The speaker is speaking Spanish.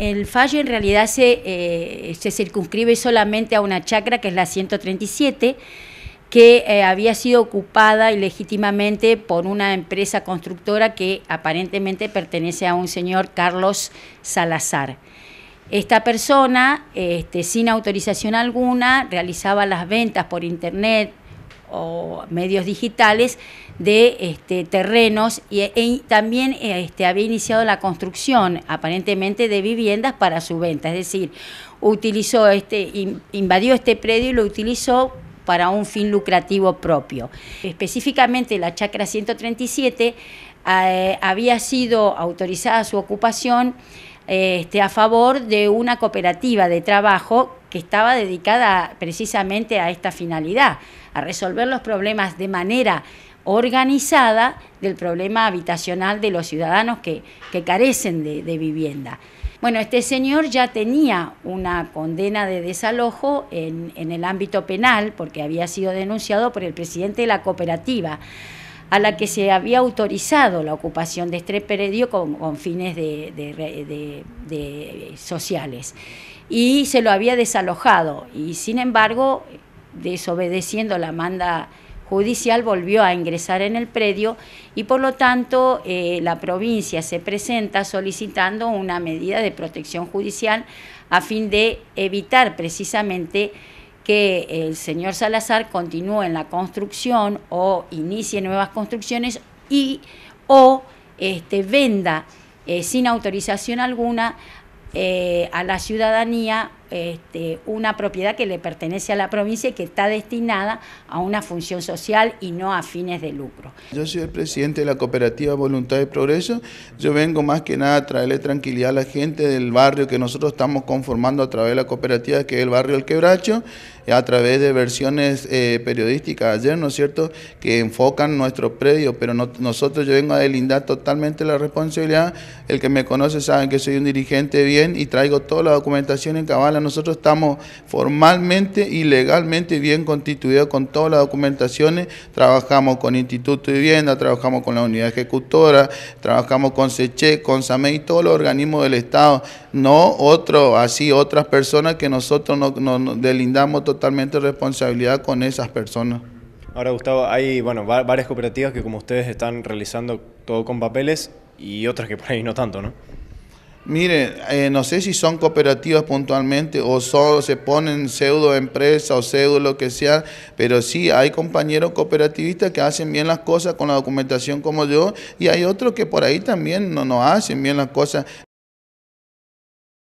el fallo en realidad eh, se, circunscribe solamente a una chacra que es la 137, que eh, había sido ocupada ilegítimamente por una empresa constructora que aparentemente pertenece a un señor Carlos Salazar. Esta persona, este, sin autorización alguna, realizaba las ventas por internet o medios digitales de este, terrenos e, y, también este, había iniciado la construcción aparentemente de viviendas para su venta, es decir, utilizó este, invadió este predio y lo utilizó para un fin lucrativo propio. Específicamente la chacra 137 eh, había sido autorizada su ocupación este, a favor de una cooperativa de trabajo que estaba dedicada precisamente a esta finalidad, a resolver los problemas de manera organizada del problema habitacional de los ciudadanos que, carecen de, vivienda. Bueno, este señor ya tenía una condena de desalojo en el ámbito penal porque había sido denunciado por el presidente de la cooperativa a la que se había autorizado la ocupación de este predio con, fines de, eh, sociales. Y se lo había desalojado y sin embargo, desobedeciendo la manda judicial, volvió a ingresar en el predio y por lo tanto eh, la provincia se presenta solicitando una medida de protección judicial a fin de evitar precisamente que el señor Salazar continúe en la construcción o inicie nuevas construcciones y o este, venda eh, sin autorización alguna eh, a la ciudadanía este, una propiedad que le pertenece a la provincia y que está destinada a una función social y no a fines de lucro. Yo soy el presidente de la cooperativa Voluntad y Progreso. Yo vengo más que nada a traerle tranquilidad a la gente del barrio que nosotros estamos conformando a través de la cooperativa, que es el barrio El Quebracho, a través de versiones eh, periodísticas ayer, ¿no es cierto?, que enfocan nuestro predio, pero nosotros yo vengo a delindar totalmente la responsabilidad. El que me conoce sabe que soy un dirigente bien y traigo toda la documentación en cabal nosotros estamos formalmente y legalmente bien constituidos con todas las documentaciones. Trabajamos con Instituto de Vivienda, trabajamos con la unidad ejecutora, trabajamos con SECHE, con SAME y todos los organismos del Estado. No otro, así otras personas que nosotros nos, delindamos totalmente responsabilidad con esas personas. Ahora, Gustavo, hay bueno, varias cooperativas que como ustedes están realizando todo con papeles y otras que por ahí no tanto, ¿no? Mire, eh, no sé si son cooperativas puntualmente o solo se ponen pseudo o pseudo lo que sea, pero sí hay compañeros cooperativistas que hacen bien las cosas con la documentación como yo y hay otros que por ahí también no, no hacen bien las cosas.